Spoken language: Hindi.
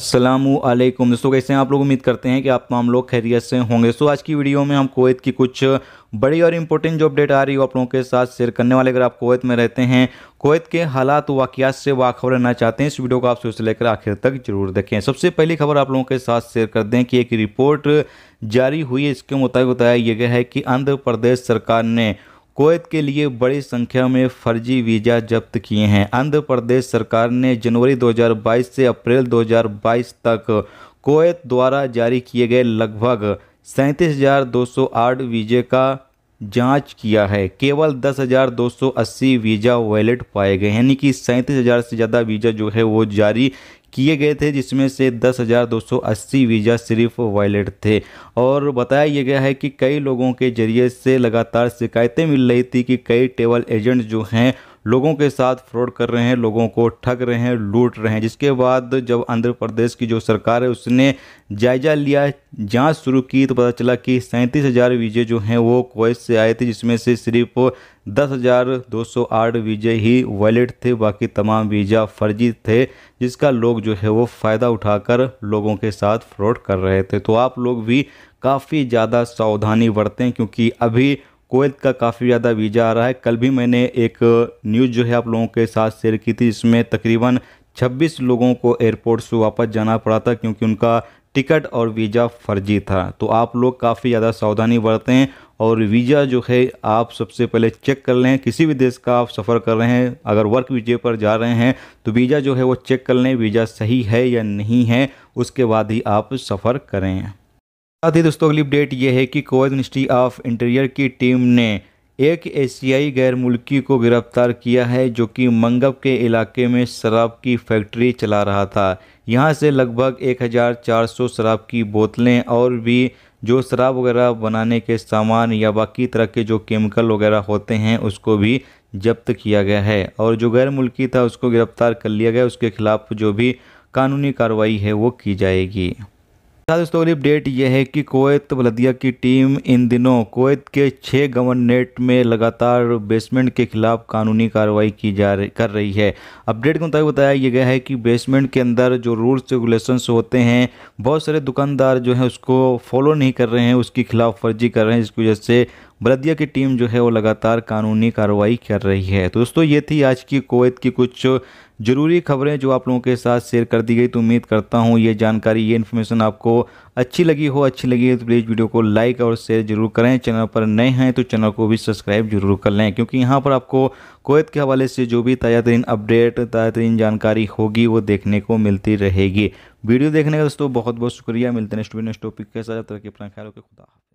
असलम दोस्तों कैसे हैं आप लोग उम्मीद करते हैं कि आप तमाम लोग खैरियत से होंगे सो आज की वीडियो में हम कोवैत की कुछ बड़ी और इंपॉर्टेंट जो अपडेट आ रही वो आप लोगों के साथ शेयर करने वाले अगर आप कोवैत में रहते हैं कोवैत के हालात वाकियात से वाखबर रहना चाहते हैं इस वीडियो को आप सोच लेकर आखिर तक जरूर देखें सबसे पहली खबर आप लोगों के साथ शेयर कर दें कि एक रिपोर्ट जारी हुई है इसके मुताबिक बताया गया है कि आंध्र प्रदेश सरकार ने कोत के लिए बड़ी संख्या में फर्जी वीज़ा जब्त किए हैं आंध्र प्रदेश सरकार ने जनवरी 2022 से अप्रैल 2022 तक कोवैत द्वारा जारी किए गए लगभग सैंतीस वीज़े का जांच किया है केवल 10,280 वीज़ा वैलिड पाए गए यानी कि सैंतीस हज़ार से ज़्यादा वीज़ा जो है वो जारी किए गए थे जिसमें से 10,280 वीज़ा सिर्फ वायलेट थे और बताया यह गया है कि कई लोगों के जरिए से लगातार शिकायतें मिल रही थी कि कई ट्रेवल एजेंट जो हैं लोगों के साथ फ्रॉड कर रहे हैं लोगों को ठग रहे हैं लूट रहे हैं जिसके बाद जब आंध्र प्रदेश की जो सरकार है उसने जायजा लिया जांच शुरू की तो पता चला कि सैंतीस हज़ार वीज़े जो हैं वो कोवैत से आए थे जिसमें से सिर्फ दस हज़ार दो सौ आठ वीज़े ही वैलिड थे बाकी तमाम वीज़ा फर्जी थे जिसका लोग जो है वो फ़ायदा उठाकर लोगों के साथ फ्रॉड कर रहे थे तो आप लोग भी काफ़ी ज़्यादा सावधानी बरतें क्योंकि अभी कोवैत का काफ़ी ज़्यादा वीज़ा आ रहा है कल भी मैंने एक न्यूज़ जो है आप लोगों के साथ शेयर की थी जिसमें तकरीबन 26 लोगों को एयरपोर्ट से वापस जाना पड़ा था क्योंकि उनका टिकट और वीज़ा फर्जी था तो आप लोग काफ़ी ज़्यादा सावधानी बरतें और वीज़ा जो है आप सबसे पहले चेक कर लें किसी भी देश का आप सफ़र कर रहे हैं अगर वर्क वीजे पर जा रहे हैं तो वीज़ा जो है वो चेक कर लें वीज़ा सही है या नहीं है उसके बाद ही आप सफ़र करें साथ ही दोस्तों अगली अपडेट ये है कि कोवैत मिनिस्ट्री ऑफ इंटीरियर की टीम ने एक एशियाई गैर मुल्की को गिरफ्तार किया है जो कि मंगब के इलाके में शराब की फैक्ट्री चला रहा था यहां से लगभग 1400 शराब की बोतलें और भी जो शराब वगैरह बनाने के सामान या बाकी तरह के जो केमिकल वगैरह होते हैं उसको भी जब्त किया गया है और जो गैर मुल्की था उसको गिरफ्तार कर लिया गया उसके खिलाफ जो भी कानूनी कार्रवाई है वो की जाएगी दोस्तों अगली अपडेट यह है कि कोवैत बलदिया की टीम इन दिनों कोवैत के छः गवर्नेट में लगातार बेसमेंट के खिलाफ कानूनी कार्रवाई की जा रही कर रही है अपडेट के मुताबिक बताया यह गया है कि बेसमेंट के अंदर जो रूल्स रेगुलेशंस होते हैं बहुत सारे दुकानदार जो हैं उसको फॉलो नहीं कर रहे हैं उसके खिलाफ फर्जी कर रहे हैं जिसकी वजह से बलदिया की टीम जो है वो लगातार कानूनी कार्रवाई कर रही है तो दोस्तों ये थी आज की कोवैत की कुछ ज़रूरी खबरें जो आप लोगों के साथ शेयर कर दी गई तो उम्मीद करता हूँ ये जानकारी ये इन्फॉर्मेशन आपको अच्छी लगी हो अच्छी लगी है तो प्लीज़ वीडियो को लाइक और शेयर जरूर करें चैनल पर नए हैं तो चैनल को भी सब्सक्राइब जरूर कर लें क्योंकि यहाँ पर आपको कोवैत के हवाले से जो भी ताज़ा तरीन अपडेट ताज़ा तरीन जानकारी होगी वो देखने को मिलती रहेगी वीडियो देखने का दोस्तों बहुत बहुत शुक्रिया मिलते हैं नेक्स्ट नेक्स्ट टॉपिक के साथ तरह के अपना ख्याल रखें खुदा